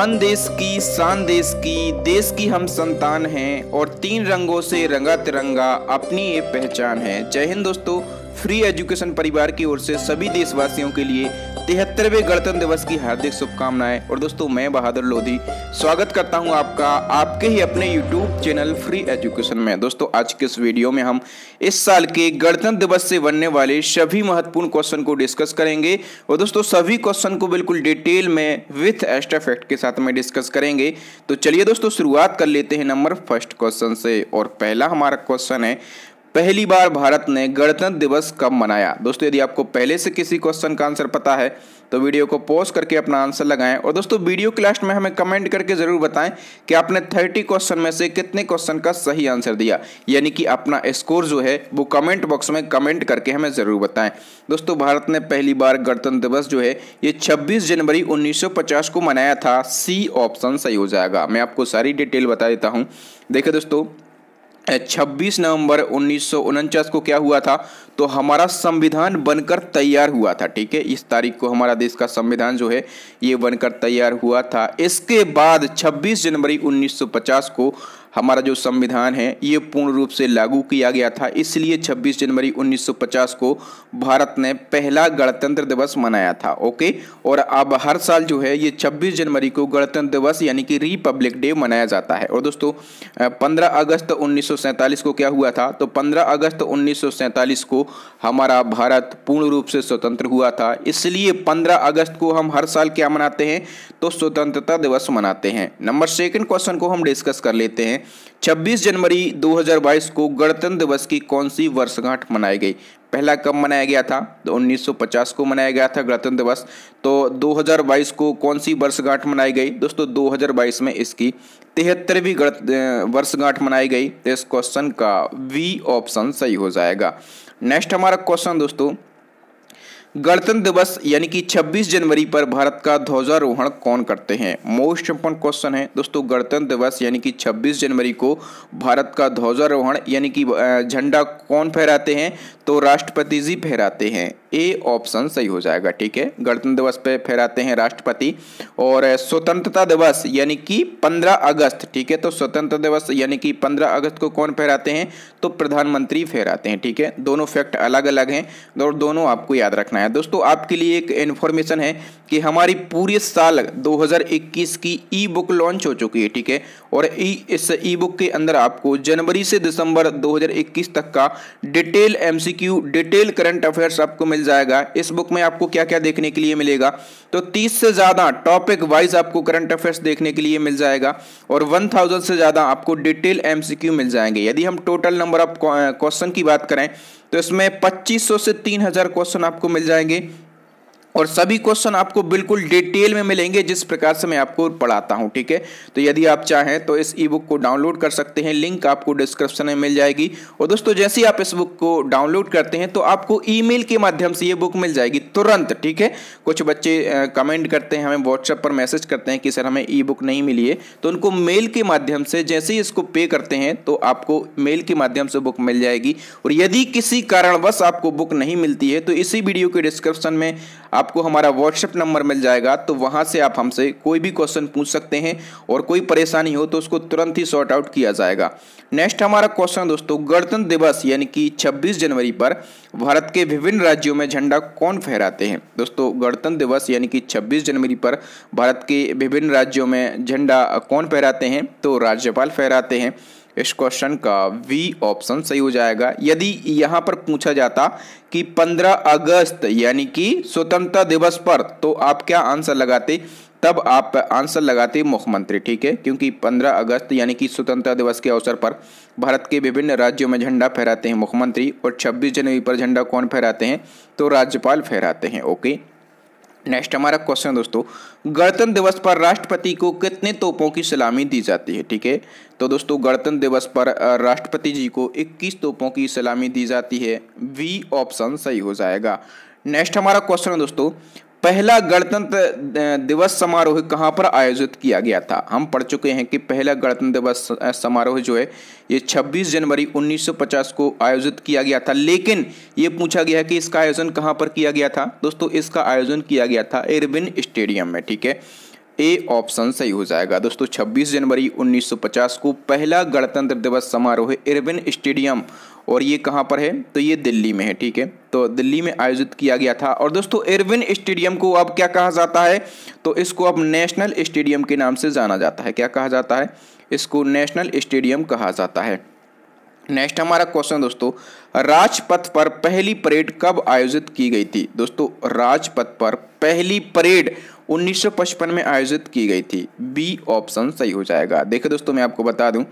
आन देश की शान देश की देश की हम संतान हैं और तीन रंगों से रंगा तिरंगा अपनी ये पहचान है जय हिंद दोस्तों फ्री एजुकेशन परिवार की ओर से सभी देशवासियों के लिए तिहत्तरवें गणतंत्र दिवस की हार्दिक शुभकामनाएं और दोस्तों मैं बहादुर लोधी स्वागत करता हूं आपका आपके ही अपने यूट्यूब चैनल फ्री एजुकेशन में दोस्तों आज के इस वीडियो में हम इस साल के गणतंत्र दिवस से बनने वाले सभी महत्वपूर्ण क्वेश्चन को डिस्कस करेंगे और दोस्तों सभी क्वेश्चन को बिल्कुल डिटेल में विथ एस्टाफेक्ट के साथ में डिस्कस करेंगे तो चलिए दोस्तों शुरुआत कर लेते हैं नंबर फर्स्ट क्वेश्चन से और पहला हमारा क्वेश्चन है पहली बार भारत ने गणतंत्र दिवस कब मनाया दोस्तों यदि आपको पहले से किसी क्वेश्चन का आंसर पता है तो वीडियो को पॉज करके अपना आंसर लगाएं और दोस्तों वीडियो के लास्ट में हमें कमेंट करके ज़रूर बताएं कि आपने 30 क्वेश्चन में से कितने क्वेश्चन का सही आंसर दिया यानी कि अपना स्कोर जो है वो कमेंट बॉक्स में कमेंट करके हमें ज़रूर बताएं दोस्तों भारत ने पहली बार गणतंत्र दिवस जो है ये 26 जनवरी 1950 को मनाया था सी ऑप्शन सही हो जाएगा मैं आपको सारी डिटेल बता देता हूँ देखे दोस्तों 26 नवंबर उन्नीस को क्या हुआ था तो हमारा संविधान बनकर तैयार हुआ था ठीक है इस तारीख को हमारा देश का संविधान जो है ये बनकर तैयार हुआ था इसके बाद 26 जनवरी 1950 को हमारा जो संविधान है ये पूर्ण रूप से लागू किया गया था इसलिए 26 जनवरी 1950 को भारत ने पहला गणतंत्र दिवस मनाया था ओके और अब हर साल जो है ये 26 जनवरी को गणतंत्र दिवस यानी कि रिपब्लिक डे मनाया जाता है और दोस्तों 15 अगस्त उन्नीस को क्या हुआ था तो 15 अगस्त उन्नीस को हमारा भारत पूर्ण रूप से स्वतंत्र हुआ था इसलिए पंद्रह अगस्त को हम हर साल क्या मनाते हैं तो स्वतंत्रता दिवस मनाते हैं नंबर सेकेंड क्वेश्चन को हम डिस्कस कर लेते हैं 26 जनवरी 2022 को गणतंत्र दिवस की कौन सी वर्षगांठ मनाई गई पहला कब मनाया गया था तो 1950 को मनाया गया था गणतंत्र दिवस तो 2022 को कौन सी वर्षगांठ मनाई गई दोस्तों 2022 में इसकी तिहत्तरवीं गणत वर्षगांठ मनाई गई तो इस क्वेश्चन का वी ऑप्शन सही हो जाएगा नेक्स्ट हमारा क्वेश्चन दोस्तों गणतंत्र दिवस यानी कि 26 जनवरी पर भारत का ध्वजारोहण कौन करते हैं मोस्ट इम्पोर्टेंट क्वेश्चन है दोस्तों गणतंत्र दिवस यानी कि 26 जनवरी को भारत का ध्वजारोहण यानी कि झंडा कौन फहराते हैं तो राष्ट्रपति जी फहराते हैं ए ऑप्शन सही हो जाएगा ठीक है गणतंत्र दिवस पे फहराते हैं राष्ट्रपति और स्वतंत्रता दिवस यानी कि 15 अगस्त ठीक है तो स्वतंत्रता दिवस यानी कि 15 अगस्त को कौन फहराते हैं तो प्रधानमंत्री फहराते हैं ठीक है दोनों फैक्ट अलग अलग हैं और दोनों आपको याद रखना करना है दोस्तों आपके लिए एक इन्फॉर्मेशन है कि हमारी पूरे साल 2021 की ई बुक लॉन्च हो चुकी है ठीक है और ई इस ई बुक के अंदर आपको जनवरी से दिसंबर 2021 तक का detail MCQ detail current affairs आपको मिल जाएगा इस बुक में आपको क्या क्या देखने के लिए मिलेगा तो तीस से ज़्यादा टॉपिक वाइज आपको करंट अफेयर्स देखने के लिए मिल जाएगा और वन से ज़्यादा आपको डिटेल एमसीक्यू मिल जाएंगे यदि हम टोटल नंबर ऑफ क्वेश्चन की बात करें तो इसमें 2500 से 3000 क्वेश्चन आपको मिल जाएंगे और सभी क्वेश्चन आपको बिल्कुल डिटेल में मिलेंगे जिस प्रकार से मैं आपको पढ़ाता हूं ठीक है तो यदि आप चाहें तो इस ई बुक को डाउनलोड कर सकते हैं लिंक आपको डिस्क्रिप्शन में मिल जाएगी और दोस्तों जैसे ही आप इस बुक को डाउनलोड करते हैं तो आपको ईमेल के माध्यम से ये बुक मिल जाएगी तुरंत ठीक है कुछ बच्चे कमेंट करते हैं हमें व्हाट्सएप पर मैसेज करते हैं कि सर हमें ई बुक नहीं मिली है तो उनको मेल के माध्यम से जैसे ही इसको पे करते हैं तो आपको मेल के माध्यम से बुक मिल जाएगी और यदि किसी कारणवश आपको बुक नहीं मिलती है तो इसी वीडियो के डिस्क्रिप्शन में आपको हमारा व्हाट्सएप नंबर मिल जाएगा तो वहाँ से आप हमसे कोई भी क्वेश्चन पूछ सकते हैं और कोई परेशानी हो तो उसको तुरंत ही सॉर्ट आउट किया जाएगा नेक्स्ट हमारा क्वेश्चन दोस्तों गणतंत्र दिवस यानी कि 26 जनवरी पर भारत के विभिन्न राज्यों में झंडा कौन फहराते हैं दोस्तों गणतंत्र दिवस यानी कि 26 जनवरी पर भारत के विभिन्न राज्यों में झंडा कौन फहराते हैं तो राज्यपाल फहराते हैं इस क्वेश्चन का वी ऑप्शन सही हो जाएगा यदि यहाँ पर पूछा जाता कि 15 अगस्त यानी कि स्वतंत्रता दिवस पर तो आप क्या आंसर लगाते तब आप आंसर लगाते मुख्यमंत्री ठीक है क्योंकि 15 अगस्त यानी कि स्वतंत्रता दिवस के अवसर पर भारत के विभिन्न राज्यों में झंडा फहराते हैं मुख्यमंत्री और 26 जनवरी पर झंडा कौन फहराते हैं तो राज्यपाल फहराते हैं ओके नेक्स्ट हमारा क्वेश्चन दोस्तों गणतंत्र दिवस पर राष्ट्रपति को कितने तोपों की सलामी दी जाती है ठीक है तो दोस्तों गणतंत्र दिवस पर राष्ट्रपति जी को 21 तोपों की सलामी दी जाती है वी ऑप्शन सही हो जाएगा नेक्स्ट हमारा क्वेश्चन है दोस्तों पहला गणतंत्र दिवस समारोह कहाँ पर आयोजित किया गया था हम पढ़ चुके हैं कि पहला गणतंत्र दिवस समारोह जो है ये 26 जनवरी 1950 को आयोजित किया गया था लेकिन ये पूछा गया है कि इसका आयोजन कहाँ पर किया गया था दोस्तों इसका आयोजन किया गया था एरबिन स्टेडियम में ठीक है ए ऑप्शन सही हो जाएगा दोस्तों 26 जनवरी 1950 को पहला गणतंत्र दिवस समारोह इरविन स्टेडियम और ये कहाँ पर है तो ये दिल्ली में है ठीक है तो दिल्ली में आयोजित किया गया था और दोस्तों इरविन स्टेडियम को अब क्या कहा जाता है तो इसको अब नेशनल स्टेडियम के नाम से जाना जाता है क्या कहा जाता है इसको नेशनल स्टेडियम कहा जाता है नेक्स्ट हमारा क्वेश्चन दोस्तों राजपथ पर पहली परेड कब आयोजित की गई थी दोस्तों राजपथ पर पहली परेड 1955 में आयोजित की गई थी बी ऑप्शन सही हो जाएगा देखिए दोस्तों मैं आपको बता दूं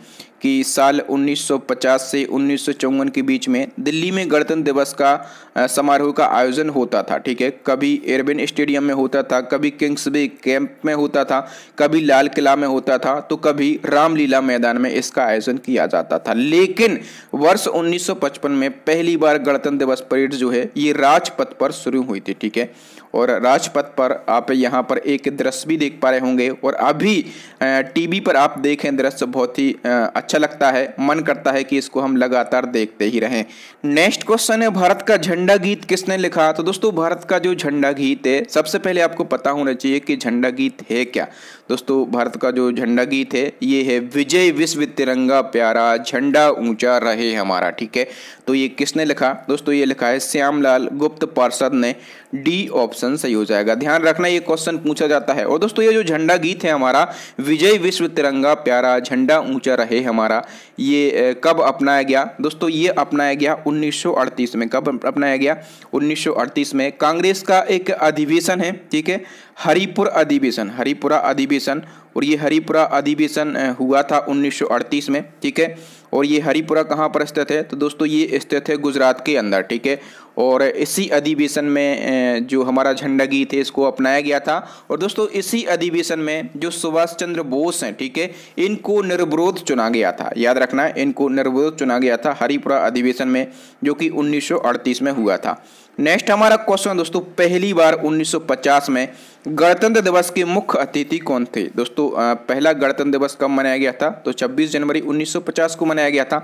कि साल 1950 से उन्नीस के बीच में दिल्ली में गणतंत्र दिवस का समारोह का आयोजन होता था ठीक है कभी एयरबेन स्टेडियम में होता था कभी किंग्सबे कैंप में होता था कभी लाल किला में होता था तो कभी रामलीला मैदान में इसका आयोजन किया जाता था लेकिन वर्ष 1955 में पहली बार गणतंत्र दिवस परेड जो है ये राजपथ पर शुरू हुई थी ठीक है और राजपथ पर आप यहाँ पर एक दृश्य भी देख पा रहे होंगे और अभी टीवी पर आप देखें दृश्य बहुत ही अच्छा अच्छा लगता है मन करता है कि इसको हम लगातार देखते ही रहें नेक्स्ट क्वेश्चन है भारत का झंडा गीत किसने लिखा तो दोस्तों भारत का जो झंडा गीत है सबसे पहले आपको पता होना चाहिए कि झंडा गीत है क्या दोस्तों भारत का जो झंडा गीत है ये है विजय विश्व तिरंगा प्यारा झंडा ऊंचा रहे हमारा ठीक है तो ये किसने लिखा दोस्तों ये लिखा है श्यामलाल गुप्त पार्षद ने डी ऑप्शन सही हो जाएगा ध्यान रखना ये क्वेश्चन पूछा जाता है और दोस्तों ये जो झंडा गीत है हमारा विजय विश्व तिरंगा प्यारा झंडा ऊंचा रहे हमारा ये कब अपनाया गया दोस्तों ये अपनाया गया 1938 में कब अपनाया गया 1938 में कांग्रेस का एक अधिवेशन है ठीक है हरिपुर अधिवेशन हरिपुरा अधिवेशन और ये हरिपुरा अधिवेशन हुआ था 1938 में ठीक है और ये हरिपुरा कहाँ पर स्थित है तो दोस्तों ये स्थित है गुजरात के अंदर ठीक है और इसी अधिवेशन में जो हमारा झंडा गीत है इसको अपनाया गया था और दोस्तों इसी अधिवेशन में जो सुभाष चंद्र बोस हैं ठीक है इनको निर्विरोध चुना गया था याद रखना इनको निर्विरोध चुना गया था हरिपुरा अधिवेशन में जो कि 1938 में हुआ था नेक्स्ट हमारा क्वेश्चन दोस्तों पहली बार 1950 में गणतंत्र दिवस के मुख्य अतिथि कौन थे दोस्तों पहला गणतंत्र दिवस कब मनाया गया था तो 26 जनवरी 1950 को मनाया गया था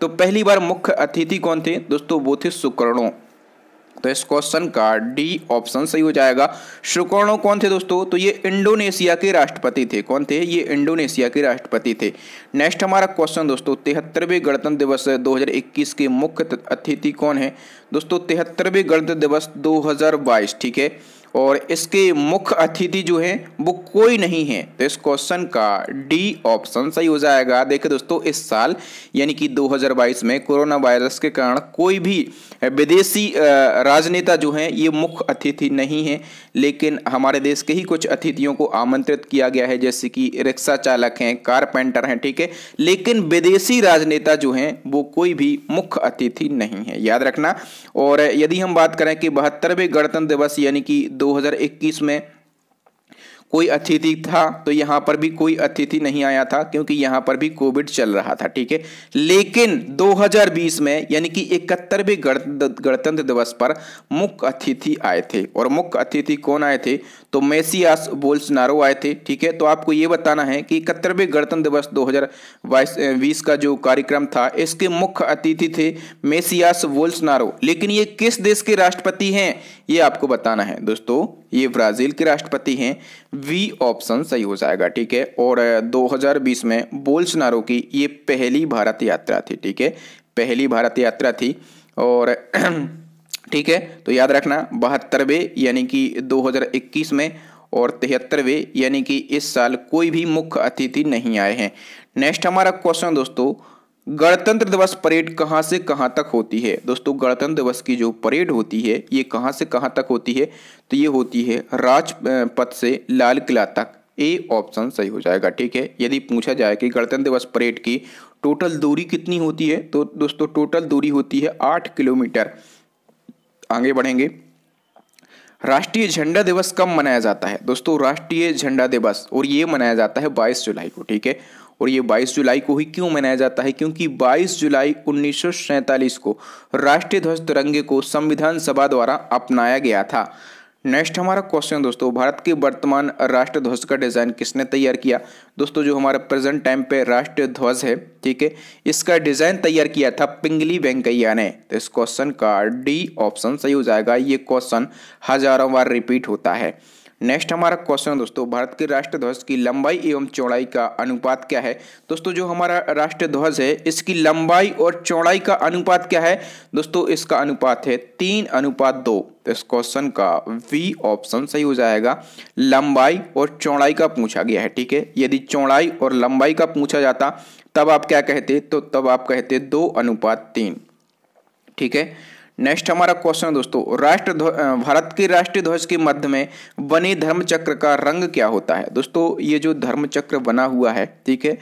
तो पहली बार मुख्य अतिथि कौन थे दोस्तों वो थे सुकर्णों तो इस क्वेश्चन का डी ऑप्शन सही हो जाएगा श्रुकोणो कौन थे दोस्तों तो ये इंडोनेशिया के राष्ट्रपति थे कौन थे ये इंडोनेशिया के राष्ट्रपति थे नेक्स्ट हमारा क्वेश्चन दोस्तों तिहत्तरवें गणतंत्र दिवस 2021 के मुख्य अतिथि कौन है दोस्तों तिहत्तरवें गणतंत्र दिवस 2022 ठीक है और इसके मुख्य अतिथि जो है वो कोई नहीं है तो इस क्वेश्चन का डी ऑप्शन सही हो जाएगा देखिए दोस्तों इस साल यानी कि 2022 में कोरोना वायरस के कारण कोई भी विदेशी राजनेता जो है ये मुख्य अतिथि नहीं है लेकिन हमारे देश के ही कुछ अतिथियों को आमंत्रित किया गया है जैसे कि रिक्शा चालक हैं कारपेंटर हैं ठीक है लेकिन विदेशी राजनेता जो हैं वो कोई भी मुख्य अतिथि नहीं है याद रखना और यदि हम बात करें कि बहत्तरवें गणतंत्र दिवस यानी कि 2021 में कोई अतिथि था तो यहाँ पर भी कोई अतिथि नहीं आया था क्योंकि यहाँ पर भी कोविड चल रहा था ठीक है लेकिन 2020 में यानी कि इकहत्तरवें गणतंत्र दिवस पर मुख्य अतिथि आए थे और मुख्य अतिथि कौन आए थे तो मेसियास बोल्सनारो आए थे ठीक है तो आपको ये बताना है कि इकहत्तरवें गणतंत्र दिवस दो बीस का जो कार्यक्रम था इसके मुख्य अतिथि थे मेसियास बोल्सनारो लेकिन ये किस देश के राष्ट्रपति हैं ये आपको बताना है दोस्तों ये ब्राजील के राष्ट्रपति हैं वी ऑप्शन सही हो जाएगा ठीक है और 2020 में बोल्सनारो की ये पहली भारत यात्रा थी ठीक है पहली भारत यात्रा थी और ठीक है तो याद रखना बहत्तरवे यानी कि 2021 में और तिहत्तरवे यानी कि इस साल कोई भी मुख्य अतिथि नहीं आए हैं नेक्स्ट हमारा क्वेश्चन दोस्तों गणतंत्र दिवस परेड कहाँ से कहाँ तक होती है दोस्तों गणतंत्र दिवस की जो परेड होती है ये कहाँ से कहाँ तक होती है तो ये होती है राजपथ से लाल किला तक ए ऑप्शन सही हो जाएगा ठीक है यदि पूछा जाए कि गणतंत्र दिवस परेड की टोटल दूरी कितनी होती है तो दोस्तों टोटल दूरी होती है आठ किलोमीटर आगे बढ़ेंगे राष्ट्रीय झंडा दिवस कब मनाया जाता है दोस्तों राष्ट्रीय झंडा दिवस और ये मनाया जाता है 22 जुलाई को ठीक है और ये 22 जुलाई को ही क्यों मनाया जाता है क्योंकि 22 जुलाई उन्नीस को राष्ट्रीय ध्वज तिरंगे को संविधान सभा द्वारा अपनाया गया था नेक्स्ट हमारा क्वेश्चन दोस्तों भारत की वर्तमान राष्ट्र ध्वज का डिज़ाइन किसने तैयार किया दोस्तों जो हमारा प्रेजेंट टाइम पे राष्ट्र ध्वज है ठीक है इसका डिज़ाइन तैयार किया था पिंगली वेंकैया ने तो इस क्वेश्चन का डी ऑप्शन सही हो जाएगा ये क्वेश्चन हजारों बार रिपीट होता है नेक्स्ट हमारा क्वेश्चन दोस्तों भारत के राष्ट्र ध्वज की लंबाई एवं चौड़ाई का अनुपात क्या है दोस्तों जो हमारा राष्ट्र ध्वज है इसकी लंबाई और चौड़ाई का अनुपात क्या है दोस्तों इसका अनुपात है तीन अनुपात दो तो इस क्वेश्चन का वी ऑप्शन सही हो जाएगा लंबाई और चौड़ाई का पूछा गया है ठीक है यदि चौड़ाई और लंबाई का पूछा जाता तब आप क्या कहते तो तब आप कहते दो अनुपात तीन ठीक है नेक्स्ट हमारा क्वेश्चन है दोस्तों राष्ट्र भारत की राष्ट्रीय ध्वज के मध्य में बने धर्म चक्र का रंग क्या होता है दोस्तों ये जो धर्म चक्र बना हुआ है ठीक है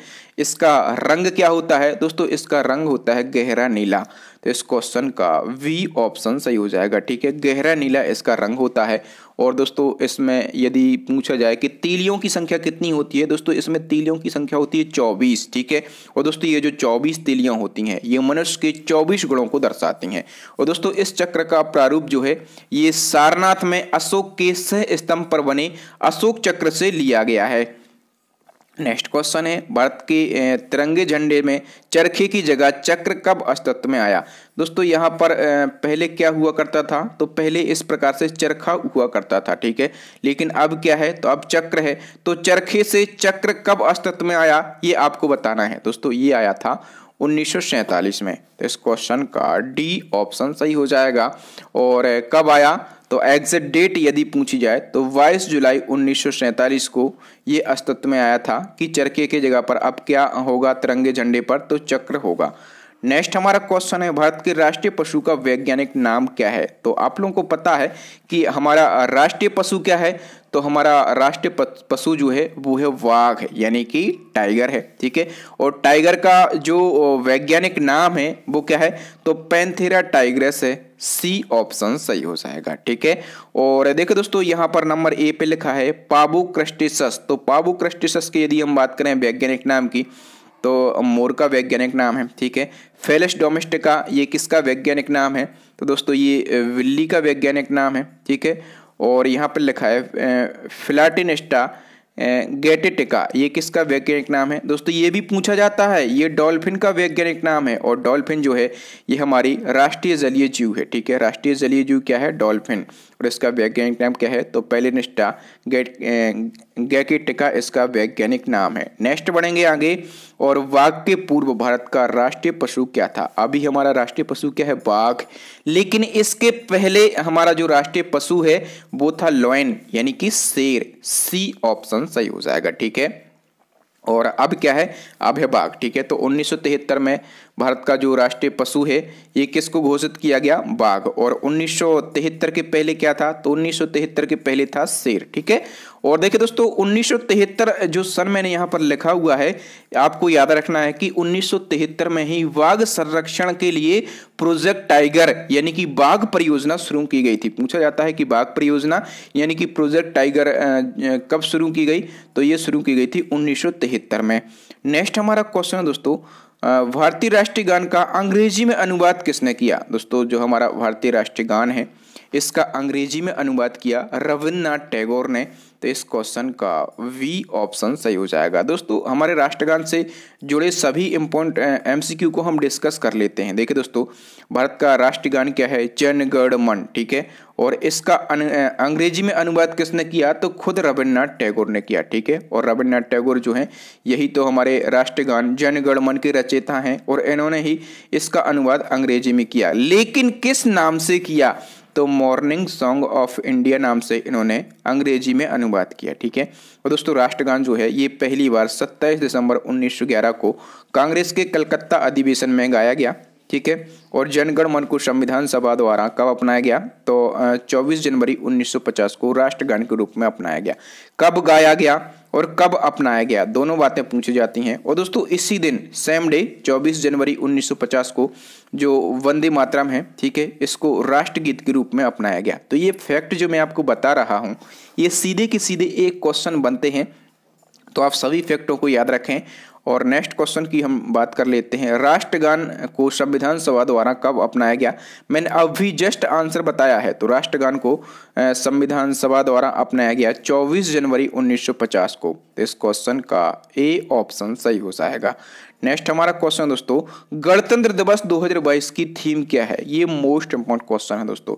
इसका रंग क्या होता है दोस्तों इसका रंग होता है गहरा नीला तो इस क्वेश्चन का वी ऑप्शन सही हो जाएगा ठीक है गहरा नीला इसका रंग होता है और दोस्तों इसमें यदि पूछा जाए कि तीलियों की संख्या कितनी होती है दोस्तों इसमें तीलियों की संख्या होती है चौबीस ठीक है और दोस्तों ये जो चौबीस तीलियाँ होती हैं ये मनुष्य के चौबीस गुणों को दर्शाती हैं और दोस्तों इस चक्र का प्रारूप जो है ये सारनाथ में अशोक के सह स्तंभ पर बने अशोक चक्र से लिया गया है नेक्स्ट क्वेश्चन है भारत के तिरंगे झंडे में चरखे की जगह चक्र कब अस्तित्व में आया दोस्तों यहाँ पर पहले क्या हुआ करता था तो पहले इस प्रकार से चरखा हुआ करता था ठीक है लेकिन अब क्या है तो अब चक्र है तो चरखे से चक्र कब अस्तित्व में आया ये आपको बताना है दोस्तों ये आया था उन्नीस में तो इस क्वेश्चन का डी ऑप्शन सही हो जाएगा और कब आया तो एग्जैक्ट डेट यदि पूछी जाए तो 22 जुलाई उन्नीस को ये अस्तित्व में आया था कि चरखे के जगह पर अब क्या होगा तिरंगे झंडे पर तो चक्र होगा नेक्स्ट हमारा क्वेश्चन है भारत के राष्ट्रीय पशु का वैज्ञानिक नाम क्या है तो आप लोगों को पता है कि हमारा राष्ट्रीय पशु क्या है तो हमारा राष्ट्रीय पशु जो है वो है वाघ है यानी कि टाइगर है ठीक है और टाइगर का जो वैज्ञानिक नाम है वो क्या है तो पेंथेरा टाइग्रेस है सी ऑप्शन सही हो जाएगा ठीक है और देखो दोस्तों यहाँ पर नंबर ए पे लिखा है पाबू क्रस्टिसस तो पाबू क्रस्टिसस की यदि हम बात करें वैज्ञानिक नाम की तो मोर का वैज्ञानिक नाम है ठीक है फेलस डोमेस्टिका ये किसका वैज्ञानिक नाम है तो दोस्तों ये विल्ली का वैज्ञानिक नाम है ठीक है और यहाँ पर लिखा है फिलाटिनिस्टा गेटेटिका ये किसका वैज्ञानिक नाम है दोस्तों ये भी पूछा जाता है ये डॉल्फिन का वैज्ञानिक नाम है और डॉल्फिन जो है ये हमारी राष्ट्रीय जलीय जीव है ठीक है राष्ट्रीय जलीय जीव क्या है डॉल्फिन और इसका वैज्ञानिक नाम क्या है तो पेलिनिस्टा गैकिटिका इसका वैज्ञानिक नाम है नेक्स्ट बढ़ेंगे आगे और वाघ के पूर्व भारत का राष्ट्रीय पशु क्या था अभी हमारा राष्ट्रीय पशु क्या है बाघ लेकिन इसके पहले हमारा जो राष्ट्रीय पशु है वो था लॉयन यानी कि शेर सी ऑप्शन सही हो जाएगा ठीक है और अब क्या है अब है बाघ ठीक है तो उन्नीस में भारत का जो राष्ट्रीय पशु है ये किसको घोषित किया गया बाघ और 1973 के पहले क्या था तो 1973 के पहले था शेर ठीक है और देखिए दोस्तों 1973 जो सन मैंने यहाँ पर लिखा हुआ है आपको याद रखना है कि 1973 में ही बाघ संरक्षण के लिए प्रोजेक्ट टाइगर यानी कि बाघ परियोजना शुरू की गई थी पूछा जाता है कि बाघ परियोजना यानी कि प्रोजेक्ट टाइगर कब शुरू की गई तो ये शुरू की गई थी उन्नीस में नेक्स्ट हमारा क्वेश्चन है दोस्तों भारतीय राष्ट्रीय गान का अंग्रेजी में अनुवाद किसने किया दोस्तों जो हमारा भारतीय राष्ट्रीय गान है इसका अंग्रेजी में अनुवाद किया रविन्द्रनाथ टैगोर ने तो इस क्वेश्चन का वी ऑप्शन सही हो जाएगा दोस्तों हमारे राष्ट्रगान से जुड़े सभी इम्पोर्टेंट एमसीक्यू को हम डिस्कस कर लेते हैं देखिए दोस्तों भारत का राष्ट्रगान क्या है जनगढ़ मन ठीक है और इसका अंग्रेजी में अनुवाद किसने किया तो खुद रविन्द्रनाथ टैगोर ने किया ठीक है और रविन्द्रनाथ टैगोर जो हैं यही तो हमारे राष्ट्रगान जनगणमन के रचेता हैं और इन्होंने ही इसका अनुवाद अंग्रेजी में किया लेकिन किस नाम से किया तो मॉर्निंग सॉन्ग ऑफ इंडिया नाम से इन्होंने अंग्रेजी में अनुवाद किया ठीक है और दोस्तों राष्ट्रगान जो है ये पहली बार 27 दिसंबर 1911 को कांग्रेस के कलकत्ता अधिवेशन में गाया गया ठीक है और जनगण मन को संविधान सभा द्वारा कब अपनाया गया तो 24 जनवरी 1950 को राष्ट्रगान के रूप में अपनाया गया कब गाया गया और कब अपनाया गया दोनों बातें पूछी जाती हैं और दोस्तों इसी दिन सेम डे 24 जनवरी 1950 को जो वंदे मातरम है ठीक है इसको राष्ट्रगीत के रूप में अपनाया गया तो ये फैक्ट जो मैं आपको बता रहा हूँ ये सीधे के सीधे एक क्वेश्चन बनते हैं तो आप सभी फैक्टों को याद रखें और नेक्स्ट क्वेश्चन की हम बात कर लेते हैं राष्ट्रगान को संविधान सभा द्वारा कब अपनाया गया मैंने अभी जस्ट आंसर बताया है तो राष्ट्रगान को संविधान सभा द्वारा अपनाया गया 24 जनवरी 1950 को तो इस क्वेश्चन का ए ऑप्शन सही हो जाएगा नेक्स्ट हमारा क्वेश्चन दोस्तों गणतंत्र दिवस 2022 की थीम क्या है ये मोस्ट इंपॉर्टेंट क्वेश्चन है दोस्तों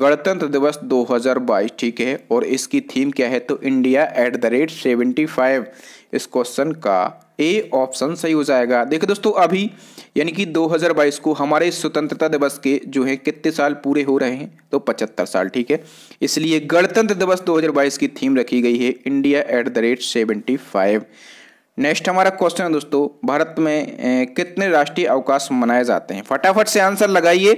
गणतंत्र दिवस 2022 ठीक है और इसकी थीम क्या है तो India at the rate seventy five इस क्वेश्चन का ए ऑप्शन सही हो जाएगा देखिए दोस्तों अभी यानी कि 2022 को हमारे स्वतंत्रता दिवस के जो है कितने साल पूरे हो रहे हैं तो 75 साल ठीक है इसलिए गणतंत्र दिवस 2022 की थीम रखी गई है India at the rate seventy five next हमारा क्वेश्चन है दोस्तों भारत में कितने राष्ट्रीय अवकाश मनाए जाते हैं फटाफट से आंसर लगाइए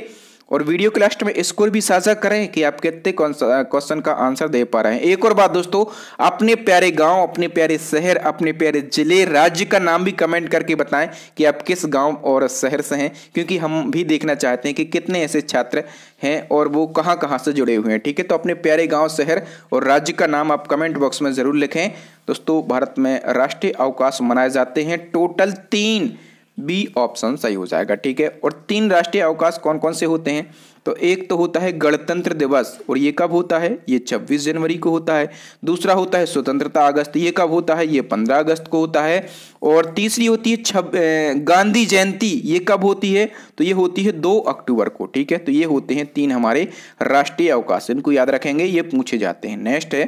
और वीडियो के लास्ट में स्कोर भी साझा करें कि आप कितने क्वेश्चन का आंसर दे पा रहे हैं एक और बात दोस्तों अपने प्यारे गांव अपने प्यारे शहर अपने प्यारे जिले राज्य का नाम भी कमेंट करके बताएं कि आप किस गांव और शहर से हैं क्योंकि हम भी देखना चाहते हैं कि कितने ऐसे छात्र हैं और वो कहाँ कहाँ से जुड़े हुए हैं ठीक है तो अपने प्यारे गाँव शहर और राज्य का नाम आप कमेंट बॉक्स में ज़रूर लिखें दोस्तों भारत में राष्ट्रीय अवकाश मनाए जाते हैं टोटल तीन बी ऑप्शन सही हो जाएगा ठीक है और तीन राष्ट्रीय अवकाश कौन कौन से होते हैं तो एक तो होता है गणतंत्र दिवस और ये कब होता है ये 26 जनवरी को होता है दूसरा होता है स्वतंत्रता अगस्त ये कब होता है ये 15 अगस्त को होता है और तीसरी होती है छब गांधी जयंती ये कब होती है तो ये होती है 2 अक्टूबर को ठीक है तो ये होते हैं तीन हमारे राष्ट्रीय अवकाश इनको याद रखेंगे ये पूछे जाते हैं नेक्स्ट है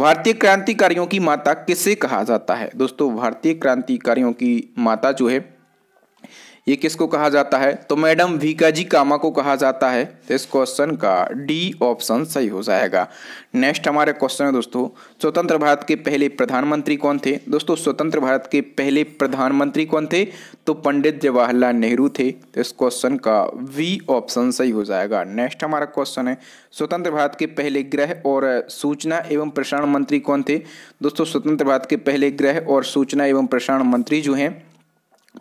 भारतीय क्रांतिकारियों की माता किसे कहा जाता है दोस्तों भारतीय क्रांतिकारियों की माता जो है ये किसको कहा जाता है तो मैडम भीकाजी कामा को कहा जाता है तो इस क्वेश्चन का डी ऑप्शन सही हो जाएगा नेक्स्ट हमारे क्वेश्चन है दोस्तों स्वतंत्र भारत के पहले प्रधानमंत्री कौन थे दोस्तों स्वतंत्र भारत के पहले प्रधानमंत्री कौन थे तो पंडित जवाहरलाल नेहरू थे तो इस क्वेश्चन का वी ऑप्शन सही हो जाएगा नेक्स्ट हमारा क्वेश्चन है स्वतंत्र भारत के पहले ग्रह और सूचना एवं प्रसारण मंत्री कौन थे दोस्तों स्वतंत्र भारत के पहले ग्रह और सूचना एवं प्रसारण मंत्री जो हैं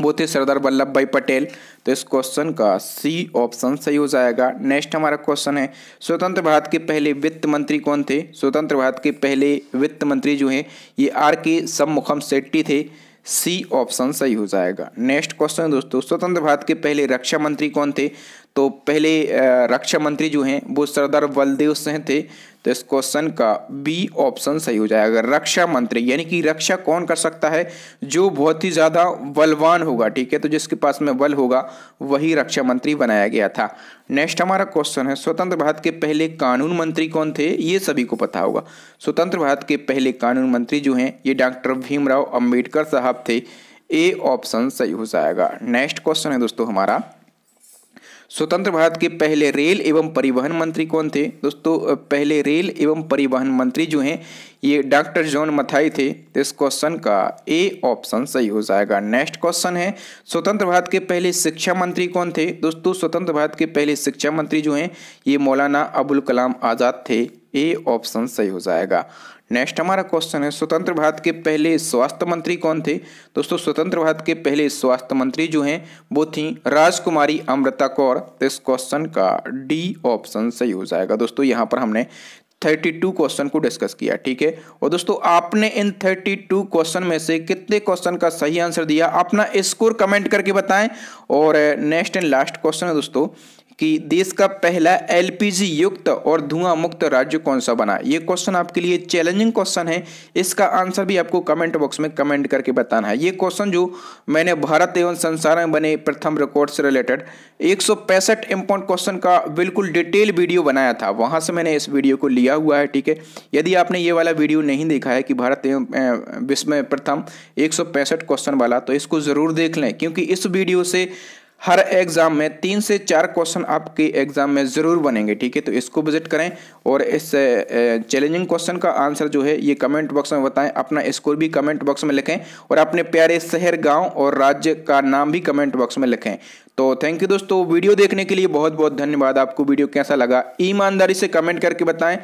वो थे सरदार वल्लभ भाई पटेल तो इस क्वेश्चन का सी ऑप्शन सही हो जाएगा नेक्स्ट हमारा क्वेश्चन है स्वतंत्र भारत के पहले वित्त मंत्री कौन थे स्वतंत्र भारत के पहले वित्त मंत्री जो हैं ये आर के सम्मुखम सेट्टी थे सी ऑप्शन सही हो जाएगा नेक्स्ट क्वेश्चन दोस्तों स्वतंत्र भारत के पहले रक्षा मंत्री कौन थे तो पहले रक्षा मंत्री जो हैं वो सरदार बलदेव सिंह थे तो इस क्वेश्चन का बी ऑप्शन सही हो जाएगा रक्षा मंत्री यानी कि रक्षा कौन कर सकता है जो बहुत ही ज़्यादा बलवान होगा ठीक है तो जिसके पास में बल होगा वही रक्षा मंत्री बनाया गया था नेक्स्ट हमारा क्वेश्चन है स्वतंत्र भारत के पहले कानून मंत्री कौन थे ये सभी को पता होगा स्वतंत्र भारत के पहले कानून मंत्री जो है ये डॉक्टर भीमराव अम्बेडकर साहब थे ए ऑप्शन सही हो जाएगा नेक्स्ट क्वेश्चन है दोस्तों हमारा स्वतंत्र भारत के पहले रेल एवं परिवहन मंत्री कौन थे दोस्तों पहले रेल एवं परिवहन मंत्री जो हैं ये डॉक्टर जॉन मथाई थे इस क्वेश्चन का ए ऑप्शन सही हो जाएगा नेक्स्ट क्वेश्चन है स्वतंत्र भारत के पहले शिक्षा मंत्री कौन थे दोस्तों स्वतंत्र भारत के पहले शिक्षा मंत्री जो हैं ये मौलाना अबुल कलाम आज़ाद थे ए ऑप्शन सही हो जाएगा नेक्स्ट हमारा क्वेश्चन है स्वतंत्र भारत के पहले स्वास्थ्य मंत्री कौन थे दोस्तों स्वतंत्र भारत के पहले स्वास्थ्य मंत्री जो हैं वो थी राजकुमारी अमृता कौर तो इस क्वेश्चन का डी ऑप्शन सही हो जाएगा दोस्तों यहाँ पर हमने 32 क्वेश्चन को डिस्कस किया ठीक है और दोस्तों आपने इन 32 क्वेश्चन में से कितने क्वेश्चन का सही आंसर दिया अपना स्कोर कमेंट करके बताएं और नेक्स्ट एंड लास्ट क्वेश्चन है दोस्तों कि देश का पहला एलपीजी युक्त और धुआं मुक्त राज्य कौन सा बना ये क्वेश्चन आपके लिए चैलेंजिंग क्वेश्चन है इसका आंसर भी आपको कमेंट बॉक्स में कमेंट करके बताना है ये क्वेश्चन जो मैंने भारत एवं संसार में बने प्रथम रिकॉर्ड से रिलेटेड एक सौ पैंसठ इम्पोर्टेंट क्वेश्चन का बिल्कुल डिटेल वीडियो बनाया था वहां से मैंने इस वीडियो को लिया हुआ है ठीक है यदि आपने ये वाला वीडियो नहीं देखा है कि भारत एवं विश्व में प्रथम एक क्वेश्चन वाला तो इसको ज़रूर देख लें क्योंकि इस वीडियो से हर एग्जाम में तीन से चार क्वेश्चन आपके एग्जाम में ज़रूर बनेंगे ठीक है तो इसको विजिट करें और इस चैलेंजिंग क्वेश्चन का आंसर जो है ये कमेंट बॉक्स में बताएं अपना स्कोर भी कमेंट बॉक्स में लिखें और अपने प्यारे शहर गांव और राज्य का नाम भी कमेंट बॉक्स में लिखें तो थैंक यू दोस्तों वीडियो देखने के लिए बहुत बहुत धन्यवाद आपको वीडियो कैसा लगा ईमानदारी से कमेंट करके बताएं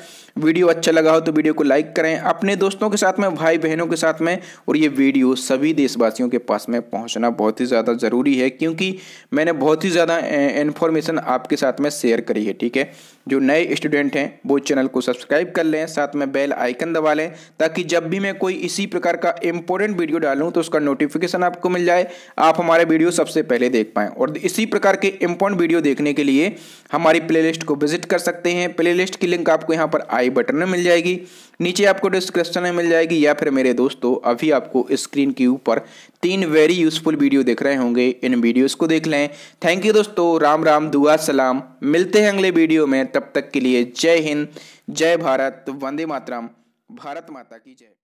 वीडियो अच्छा लगा हो तो वीडियो को लाइक करें अपने दोस्तों के साथ में भाई बहनों के साथ में और ये वीडियो सभी देशवासियों के पास में पहुंचना बहुत ही ज़्यादा ज़रूरी है क्योंकि मैंने बहुत ही ज़्यादा इन्फॉर्मेशन आपके साथ में शेयर करी है ठीक है जो नए स्टूडेंट हैं वो चैनल को सब्सक्राइब कर लें साथ में बेल आइकन दबा लें ताकि जब भी मैं कोई इसी प्रकार का इंपॉर्टेंट वीडियो डालूँ तो उसका नोटिफिकेशन आपको मिल जाए आप हमारे वीडियो सबसे पहले देख पाएँ और इसी प्रकार के इम्पोर्टेंट वीडियो देखने के लिए हमारी प्लेलिस्ट को विजिट कर सकते हैं प्लेलिस्ट की लिंक आपको यहाँ पर आई बटन में मिल जाएगी नीचे आपको डिस्क्रिप्शन में मिल जाएगी या फिर मेरे दोस्तों अभी आपको स्क्रीन के ऊपर तीन वेरी यूजफुल वीडियो देख रहे होंगे इन वीडियोस को देख लें थैंक यू दोस्तों राम राम दुआ सलाम मिलते हैं अगले वीडियो में तब तक के लिए जय हिंद जय भारत वंदे मातरम भारत माता की जय